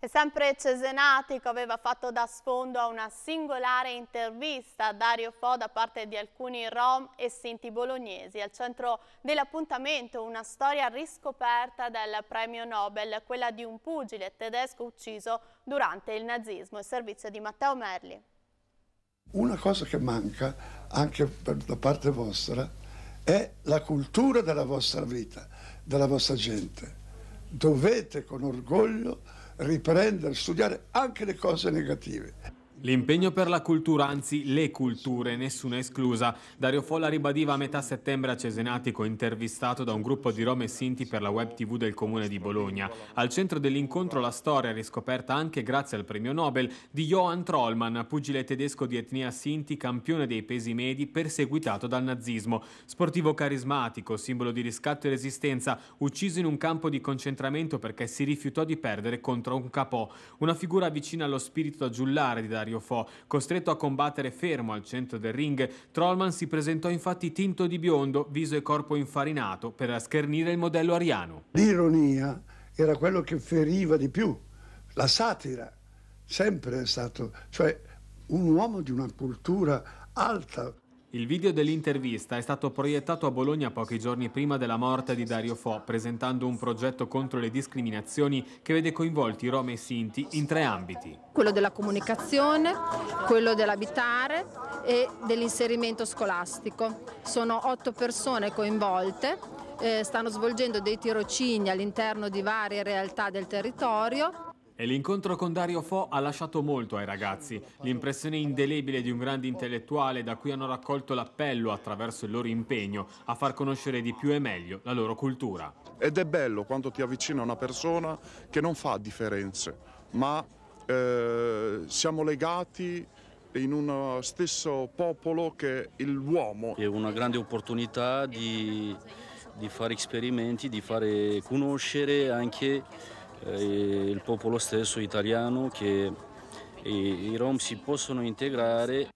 E sempre Cesenatico aveva fatto da sfondo a una singolare intervista a Dario Fo da parte di alcuni rom e sinti bolognesi. Al centro dell'appuntamento una storia riscoperta del premio Nobel, quella di un pugile tedesco ucciso durante il nazismo. Il servizio di Matteo Merli. Una cosa che manca anche per, da parte vostra è la cultura della vostra vita, della vostra gente. Dovete con orgoglio riprendere, studiare anche le cose negative. L'impegno per la cultura, anzi le culture, nessuna esclusa. Dario Folla ribadiva a metà settembre a Cesenatico, intervistato da un gruppo di Rome e Sinti per la web tv del comune di Bologna. Al centro dell'incontro la storia, riscoperta anche grazie al premio Nobel, di Johann Trollmann, pugile tedesco di etnia Sinti, campione dei pesi medi, perseguitato dal nazismo. Sportivo carismatico, simbolo di riscatto e resistenza, ucciso in un campo di concentramento perché si rifiutò di perdere contro un capò. Una figura vicina allo spirito agiullare di Dario Dario Fo. Costretto a combattere fermo al centro del ring, Trollman si presentò infatti tinto di biondo, viso e corpo infarinato, per schernire il modello ariano. L'ironia era quello che feriva di più. La satira sempre è stato, cioè un uomo di una cultura alta. Il video dell'intervista è stato proiettato a Bologna pochi giorni prima della morte di Dario Fo, presentando un progetto contro le discriminazioni che vede coinvolti Roma e Sinti in tre ambiti. Quello della comunicazione, quello dell'abitare e dell'inserimento scolastico. Sono otto persone coinvolte, eh, stanno svolgendo dei tirocini all'interno di varie realtà del territorio e l'incontro con Dario Fo ha lasciato molto ai ragazzi, l'impressione indelebile di un grande intellettuale da cui hanno raccolto l'appello attraverso il loro impegno a far conoscere di più e meglio la loro cultura. Ed è bello quando ti avvicina una persona che non fa differenze, ma eh, siamo legati in uno stesso popolo che è l'uomo. È una grande opportunità di, di fare esperimenti, di fare conoscere anche eh, il popolo stesso italiano che i rom si possono integrare